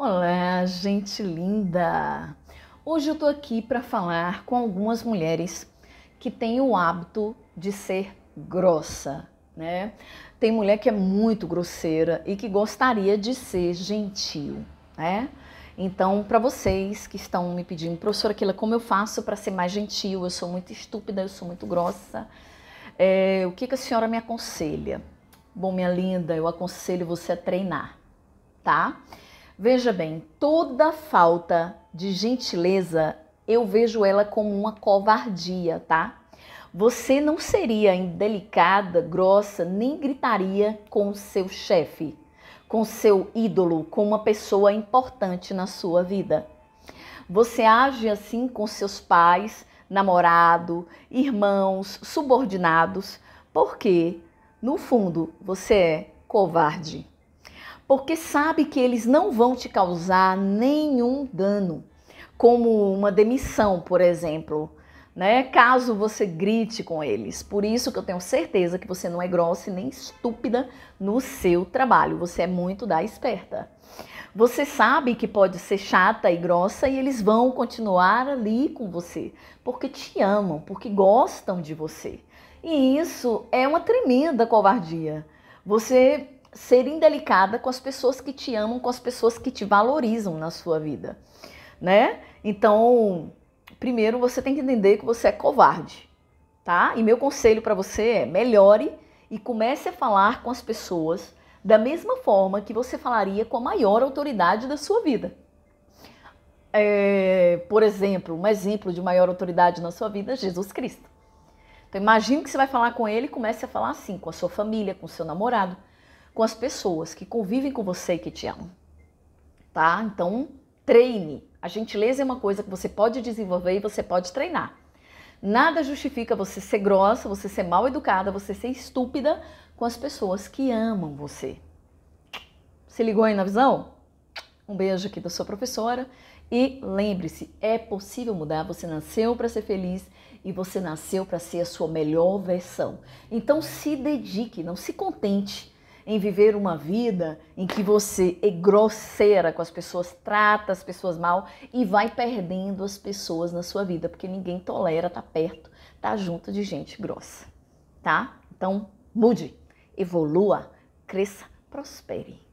Olá, gente linda! Hoje eu tô aqui para falar com algumas mulheres que têm o hábito de ser grossa, né? Tem mulher que é muito grosseira e que gostaria de ser gentil, né? Então, para vocês que estão me pedindo, professora Aquila, como eu faço para ser mais gentil? Eu sou muito estúpida, eu sou muito grossa. É, o que, que a senhora me aconselha? Bom, minha linda, eu aconselho você a treinar, tá? Veja bem, toda falta de gentileza eu vejo ela como uma covardia, tá? Você não seria indelicada, grossa, nem gritaria com seu chefe, com seu ídolo, com uma pessoa importante na sua vida. Você age assim com seus pais, namorado, irmãos, subordinados, porque, no fundo, você é covarde porque sabe que eles não vão te causar nenhum dano, como uma demissão, por exemplo, né? Caso você grite com eles. Por isso que eu tenho certeza que você não é grossa e nem estúpida no seu trabalho. Você é muito da esperta. Você sabe que pode ser chata e grossa e eles vão continuar ali com você, porque te amam, porque gostam de você. E isso é uma tremenda covardia. Você ser indelicada com as pessoas que te amam, com as pessoas que te valorizam na sua vida, né? Então, primeiro você tem que entender que você é covarde, tá? E meu conselho para você é: melhore e comece a falar com as pessoas da mesma forma que você falaria com a maior autoridade da sua vida. É, por exemplo, um exemplo de maior autoridade na sua vida é Jesus Cristo. Então, imagine que você vai falar com ele e comece a falar assim, com a sua família, com o seu namorado, com as pessoas que convivem com você e que te amam, tá? Então, treine. A gentileza é uma coisa que você pode desenvolver e você pode treinar. Nada justifica você ser grossa, você ser mal educada, você ser estúpida com as pessoas que amam você. Se ligou aí na visão? Um beijo aqui da sua professora e lembre-se, é possível mudar, você nasceu para ser feliz e você nasceu para ser a sua melhor versão. Então se dedique, não se contente em viver uma vida em que você é grosseira com as pessoas, trata as pessoas mal e vai perdendo as pessoas na sua vida, porque ninguém tolera estar tá perto, estar tá junto de gente grossa, tá? Então, mude, evolua, cresça, prospere.